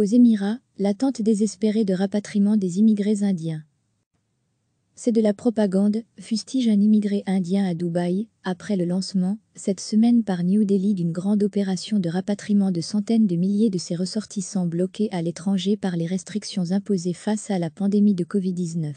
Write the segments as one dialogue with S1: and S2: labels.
S1: Aux Émirats, l'attente désespérée de rapatriement des immigrés indiens. C'est de la propagande, fustige un immigré indien à Dubaï, après le lancement, cette semaine par New Delhi d'une grande opération de rapatriement de centaines de milliers de ses ressortissants bloqués à l'étranger par les restrictions imposées face à la pandémie de Covid-19.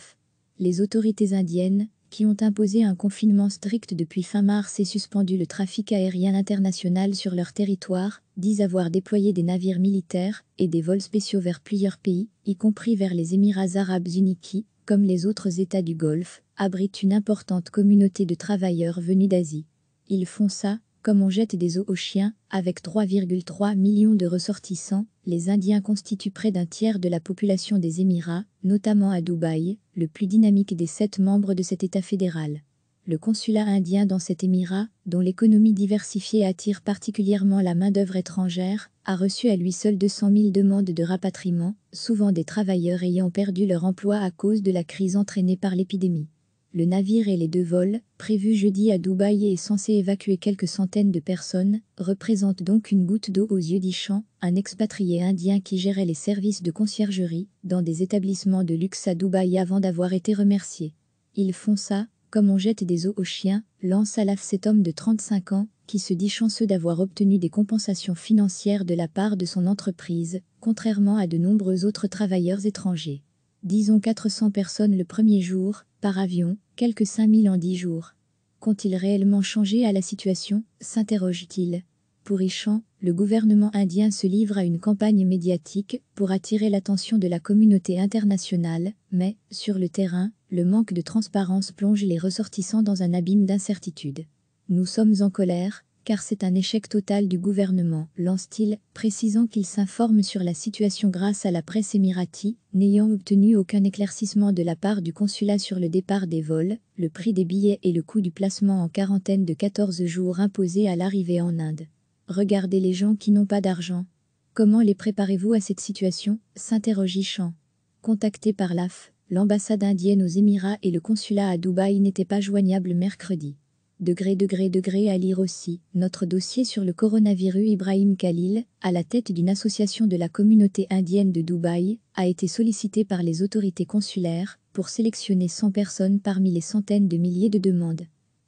S1: Les autorités indiennes, qui ont imposé un confinement strict depuis fin mars et suspendu le trafic aérien international sur leur territoire, disent avoir déployé des navires militaires et des vols spéciaux vers plusieurs pays, y compris vers les Émirats arabes unis qui, comme les autres États du Golfe, abritent une importante communauté de travailleurs venus d'Asie. Ils font ça, comme on jette des eaux aux chiens, avec 3,3 millions de ressortissants, les Indiens constituent près d'un tiers de la population des Émirats, notamment à Dubaï, le plus dynamique des sept membres de cet État fédéral. Le consulat indien dans cet émirat, dont l'économie diversifiée attire particulièrement la main-d'œuvre étrangère, a reçu à lui seul 200 000 demandes de rapatriement, souvent des travailleurs ayant perdu leur emploi à cause de la crise entraînée par l'épidémie le navire et les deux vols, prévus jeudi à Dubaï et censés évacuer quelques centaines de personnes, représentent donc une goutte d'eau aux yeux d'Ishan, un expatrié indien qui gérait les services de conciergerie dans des établissements de luxe à Dubaï avant d'avoir été remercié. Ils font ça, comme on jette des eaux aux chiens, lance à lave cet homme de 35 ans, qui se dit chanceux d'avoir obtenu des compensations financières de la part de son entreprise, contrairement à de nombreux autres travailleurs étrangers. Disons 400 personnes le premier jour, par avion, Quelques 5000 en 10 jours. Qu'ont-ils réellement changé à la situation s'interroge-t-il. Pour Ishan, le gouvernement indien se livre à une campagne médiatique pour attirer l'attention de la communauté internationale, mais, sur le terrain, le manque de transparence plonge les ressortissants dans un abîme d'incertitude. Nous sommes en colère, car c'est un échec total du gouvernement, lance-t-il, précisant qu'il s'informe sur la situation grâce à la presse émiratie, n'ayant obtenu aucun éclaircissement de la part du consulat sur le départ des vols, le prix des billets et le coût du placement en quarantaine de 14 jours imposé à l'arrivée en Inde. Regardez les gens qui n'ont pas d'argent. Comment les préparez-vous à cette situation s'interroge Chan. Contacté par l'AF, l'ambassade indienne aux Émirats et le consulat à Dubaï n'étaient pas joignables mercredi. Degré, degré, degré à lire aussi. Notre dossier sur le coronavirus Ibrahim Khalil, à la tête d'une association de la communauté indienne de Dubaï, a été sollicité par les autorités consulaires pour sélectionner 100 personnes parmi les centaines de milliers de demandes.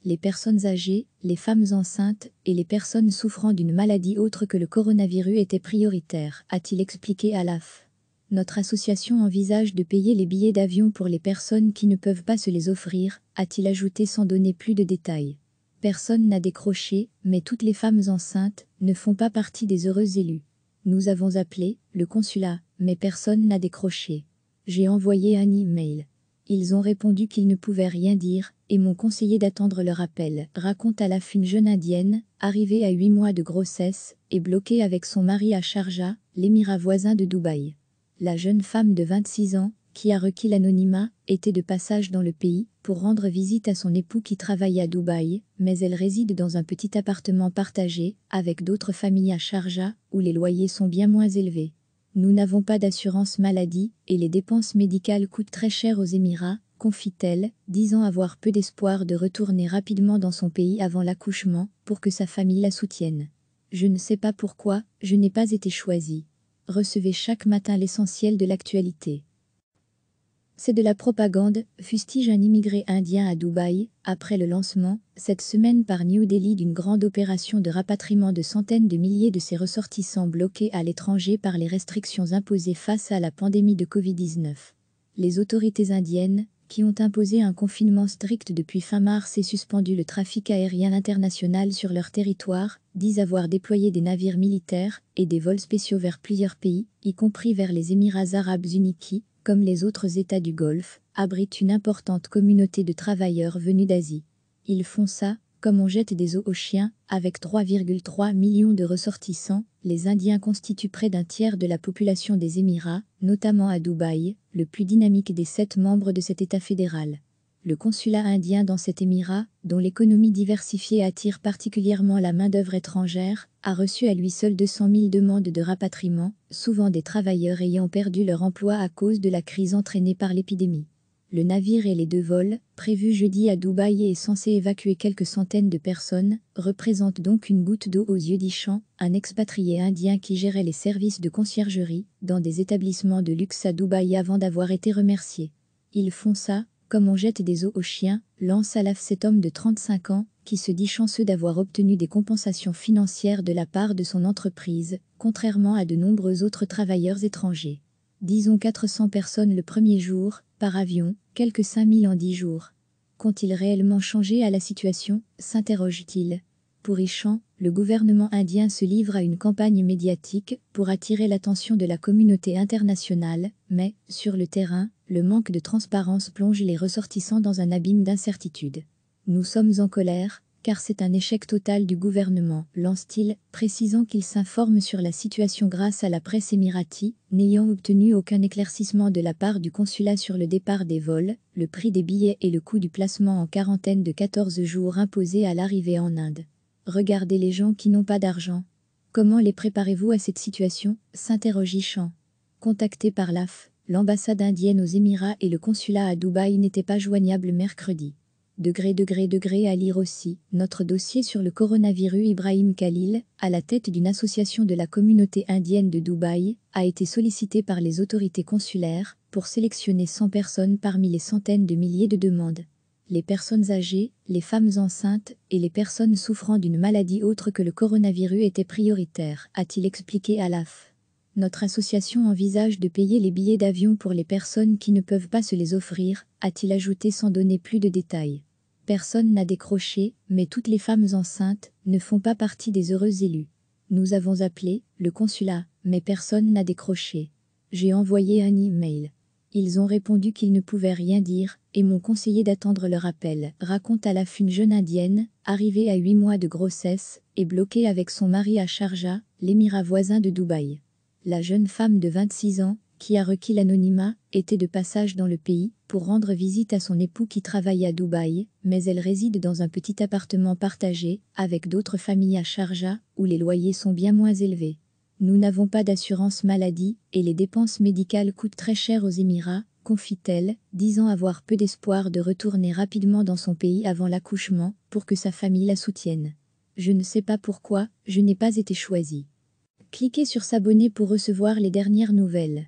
S1: Les personnes âgées, les femmes enceintes et les personnes souffrant d'une maladie autre que le coronavirus étaient prioritaires, a-t-il expliqué à l'AF notre association envisage de payer les billets d'avion pour les personnes qui ne peuvent pas se les offrir, a-t-il ajouté sans donner plus de détails. Personne n'a décroché, mais toutes les femmes enceintes ne font pas partie des heureux élus. Nous avons appelé le consulat, mais personne n'a décroché. J'ai envoyé un e-mail. Ils ont répondu qu'ils ne pouvaient rien dire et m'ont conseillé d'attendre leur appel, raconte à la une jeune indienne, arrivée à huit mois de grossesse et bloquée avec son mari à Sharjah, l'émirat voisin de Dubaï. La jeune femme de 26 ans, qui a requis l'anonymat, était de passage dans le pays pour rendre visite à son époux qui travaille à Dubaï, mais elle réside dans un petit appartement partagé avec d'autres familles à Sharjah où les loyers sont bien moins élevés. Nous n'avons pas d'assurance maladie et les dépenses médicales coûtent très cher aux Émirats, confie-t-elle, disant avoir peu d'espoir de retourner rapidement dans son pays avant l'accouchement pour que sa famille la soutienne. Je ne sais pas pourquoi, je n'ai pas été choisie. Recevez chaque matin l'essentiel de l'actualité. C'est de la propagande, fustige un immigré indien à Dubaï, après le lancement, cette semaine par New Delhi d'une grande opération de rapatriement de centaines de milliers de ses ressortissants bloqués à l'étranger par les restrictions imposées face à la pandémie de Covid-19. Les autorités indiennes, qui ont imposé un confinement strict depuis fin mars et suspendu le trafic aérien international sur leur territoire, disent avoir déployé des navires militaires et des vols spéciaux vers plusieurs pays, y compris vers les Émirats arabes unis comme les autres États du Golfe, abrite une importante communauté de travailleurs venus d'Asie. Ils font ça, comme on jette des eaux aux chiens, avec 3,3 millions de ressortissants, les Indiens constituent près d'un tiers de la population des Émirats, notamment à Dubaï, le plus dynamique des sept membres de cet État fédéral le consulat indien dans cet émirat, dont l'économie diversifiée attire particulièrement la main-d'œuvre étrangère, a reçu à lui seul 200 000 demandes de rapatriement, souvent des travailleurs ayant perdu leur emploi à cause de la crise entraînée par l'épidémie. Le navire et les deux vols, prévus jeudi à Dubaï et censés évacuer quelques centaines de personnes, représentent donc une goutte d'eau aux yeux d'Ishan, un expatrié indien qui gérait les services de conciergerie dans des établissements de luxe à Dubaï avant d'avoir été remercié. Ils font ça, comme on jette des os aux chiens, lance à lave cet homme de 35 ans, qui se dit chanceux d'avoir obtenu des compensations financières de la part de son entreprise, contrairement à de nombreux autres travailleurs étrangers. Disons 400 personnes le premier jour, par avion, quelques 5000 en 10 jours. Qu'ont-ils réellement changé à la situation s'interroge-t-il. Pour pourrichant, le gouvernement indien se livre à une campagne médiatique pour attirer l'attention de la communauté internationale, mais, sur le terrain, le manque de transparence plonge les ressortissants dans un abîme d'incertitude. Nous sommes en colère, car c'est un échec total du gouvernement, lance-t-il, précisant qu'il s'informe sur la situation grâce à la presse émiratie, n'ayant obtenu aucun éclaircissement de la part du consulat sur le départ des vols, le prix des billets et le coût du placement en quarantaine de 14 jours imposé à l'arrivée en Inde. Regardez les gens qui n'ont pas d'argent. Comment les préparez-vous à cette situation s'interroge Chan. Contacté par l'AF, l'ambassade indienne aux Émirats et le consulat à Dubaï n'étaient pas joignables mercredi. Degré, degré, degré à lire aussi, notre dossier sur le coronavirus Ibrahim Khalil, à la tête d'une association de la communauté indienne de Dubaï, a été sollicité par les autorités consulaires pour sélectionner 100 personnes parmi les centaines de milliers de demandes les personnes âgées, les femmes enceintes et les personnes souffrant d'une maladie autre que le coronavirus étaient prioritaires, a-t-il expliqué à l'AF. Notre association envisage de payer les billets d'avion pour les personnes qui ne peuvent pas se les offrir, a-t-il ajouté sans donner plus de détails. Personne n'a décroché, mais toutes les femmes enceintes ne font pas partie des heureux élus. Nous avons appelé le consulat, mais personne n'a décroché. J'ai envoyé un email. Ils ont répondu qu'ils ne pouvaient rien dire, et m'ont conseillé d'attendre leur appel, raconte à la une jeune indienne, arrivée à huit mois de grossesse et bloquée avec son mari à Sharjah, l'émirat voisin de Dubaï. La jeune femme de 26 ans, qui a requis l'anonymat, était de passage dans le pays pour rendre visite à son époux qui travaille à Dubaï, mais elle réside dans un petit appartement partagé avec d'autres familles à Sharjah où les loyers sont bien moins élevés. Nous n'avons pas d'assurance maladie et les dépenses médicales coûtent très cher aux Émirats, confie-t-elle, disant avoir peu d'espoir de retourner rapidement dans son pays avant l'accouchement, pour que sa famille la soutienne. Je ne sais pas pourquoi, je n'ai pas été choisie. Cliquez sur s'abonner pour recevoir les dernières nouvelles.